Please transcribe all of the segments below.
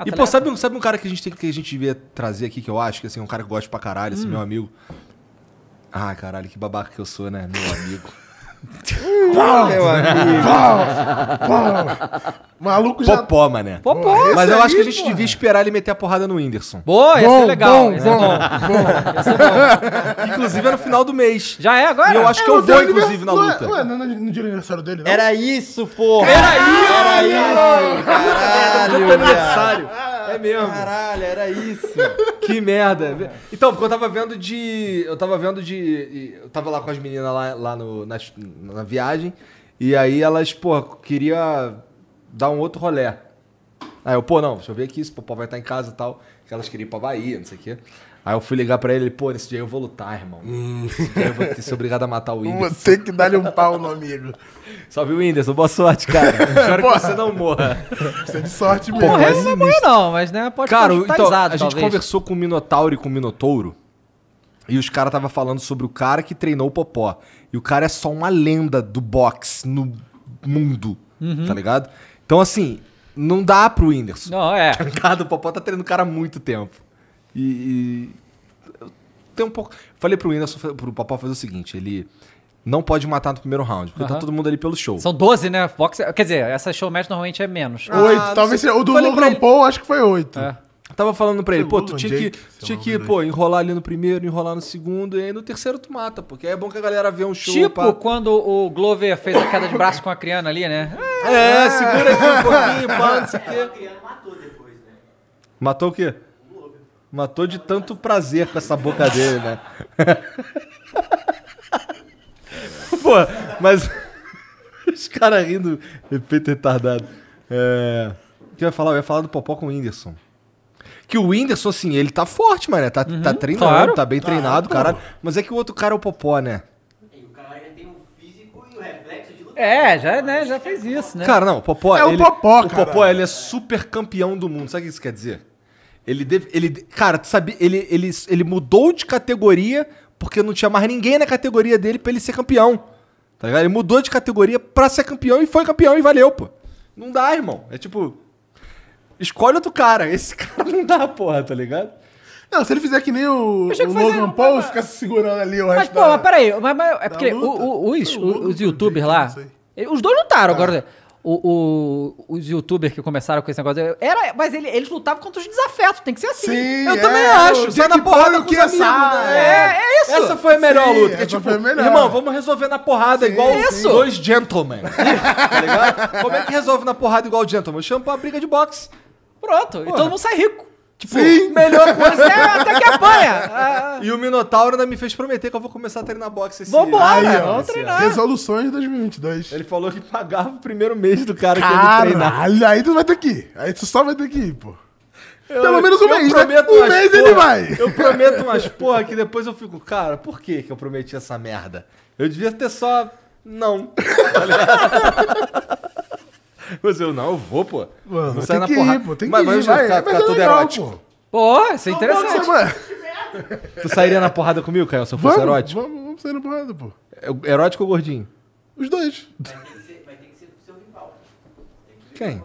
Ah, e, tá pô, sabe, um- sabe um cara que a, gente tem, que a gente devia trazer aqui, que eu acho, que assim, é um cara que eu gosto pra caralho, esse hum. meu amigo. Ah, caralho, que babaca que eu sou, né? Meu amigo. Pau, meu amigo. Pau, pau. Maluco já... Popó, mané. Popó. Mas eu aí, acho que a gente porra. devia esperar ele meter a porrada no Whindersson. Boa, ia ser legal. Bom, bom. é bom. inclusive é no final do mês. Já é agora? E eu acho é, que eu vou, inclusive, na luta. Ué, não não, é no dia do aniversário dele, não? Era isso, porra. Era isso, Era isso. Caralho, Caralho aniversário mesmo. Caralho, era isso. que merda. Então, porque eu tava vendo de. Eu tava vendo de. Eu tava lá com as meninas lá, lá no, na, na viagem. E aí elas, pô, queria dar um outro rolé. Aí eu, pô, não, deixa eu ver aqui, se o papai vai estar em casa e tal. Que elas queriam ir pra Bahia, não sei o quê. Aí eu fui ligar pra ele, ele pô, nesse dia eu vou lutar, irmão. Hum. eu vou ter, ser obrigado a matar o Whindersson. Você que dá-lhe um pau no amigo. Salve o Whindersson, boa sorte, cara. Espero que você não morra. Você é de sorte mesmo. Porra, é não é morre não, mas né, pode cara, estar então, a gente conversou com o Minotauro e com o Minotouro. E os caras tava falando sobre o cara que treinou o Popó. E o cara é só uma lenda do boxe no mundo, uhum. tá ligado? Então, assim, não dá pro Whindersson. Não, é. Trancado, o Popó tá treinando o cara há muito tempo. E. e tem um pouco. Falei pro Whindersson, pro Popó fazer o seguinte: ele não pode matar no primeiro round, porque tá todo mundo ali pelo show. São 12, né? Boxe, é, quer dizer, essa show match normalmente é menos. Oito, ah, talvez seja. O do Logan Paul, acho que foi oito. É tava falando pra ele, pô, tu tinha que, tinha que pô, enrolar ali no primeiro, enrolar no segundo, e aí no terceiro tu mata, porque aí é bom que a galera vê um show. Tipo quando o Glover fez a queda de braço com a criança ali, né? É, ah, segura aqui um é. pouquinho, pá, não sei o quê. A matou depois, né? Matou o quê? Matou de tanto prazer com essa boca dele, né? Pô, mas. Os caras rindo, efeito retardado. É... O que eu ia falar? Eu ia falar do Popó com o Whindersson. Que o Whindersson, assim, ele tá forte, mano. Tá, tá, uhum, tá treinando, claro. tá bem treinado, tá. caralho. Mas é que o outro cara é o Popó, né? É, já, né, já fez isso, né? Cara, não, o Popó... É ele, o Popó, cara. O Popó, ele é super campeão do mundo. Sabe o que isso quer dizer? Ele deve, ele, cara, tu sabe, ele, ele, ele mudou de categoria porque não tinha mais ninguém na categoria dele pra ele ser campeão. Tá ligado? Ele mudou de categoria pra ser campeão e foi campeão e valeu, pô. Não dá, irmão. É tipo, Escolhe outro cara. Esse cara não dá, porra, tá ligado? Não, se ele fizer que nem o, o Logan Paul, mas... fica se segurando ali o resto Mas, pô, da... mas peraí. Mas, mas, é porque o, o, os, os youtubers lá... Os dois lutaram, ah. agora... Tá. O, o, os youtubers que começaram com esse negócio. Era, mas ele, eles lutavam contra os desafetos, tem que ser assim. Sim, eu é, também acho. Sai na porrada que com os amigos. Né? Né? É, é, isso. Essa foi a melhor sim, luta. Que, tipo, foi a tipo, melhor. Irmão, é vamos resolver na porrada sim, igual é isso. dois gentlemen. tá ligado? Como é que resolve na porrada igual gentleman? Chama pra briga de boxe. Pronto. Porra. E todo mundo sai rico. Tipo, Sim. melhor coisa é até que apanha. Ah. E o Minotauro ainda me fez prometer que eu vou começar a treinar boxe esse Vambora, vamos treinar. Resoluções de 2022. Ele falou que pagava o primeiro mês do cara Caralho, que ele treinar. Aí tu vai ter que ir. Aí tu só vai ter que ir, pô. Eu, Pelo menos um mês, né? Um mês porra, ele vai. Eu prometo umas porra que depois eu fico, cara, por que que eu prometi essa merda? Eu devia ter só... Não. Tá Mas eu não, eu vou, pô. Mano, não sai na porrada. Ir, pô, tem mas, que ir, vai, ficar, mas ficar é todo erótico. Pô, pô isso é interessante. Nossa, tu sairia na porrada comigo, Caio, se eu fosse erótico? Vamos, vamos sair na porrada, pô. É, erótico ou gordinho? Os dois. que ser, seu rival. Quem?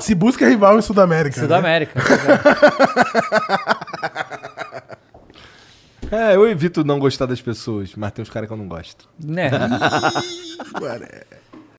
Se busca rival em Sudamérica. Né? Sudamérica. Né? É. é, eu evito não gostar das pessoas, mas tem uns caras que eu não gosto. Né?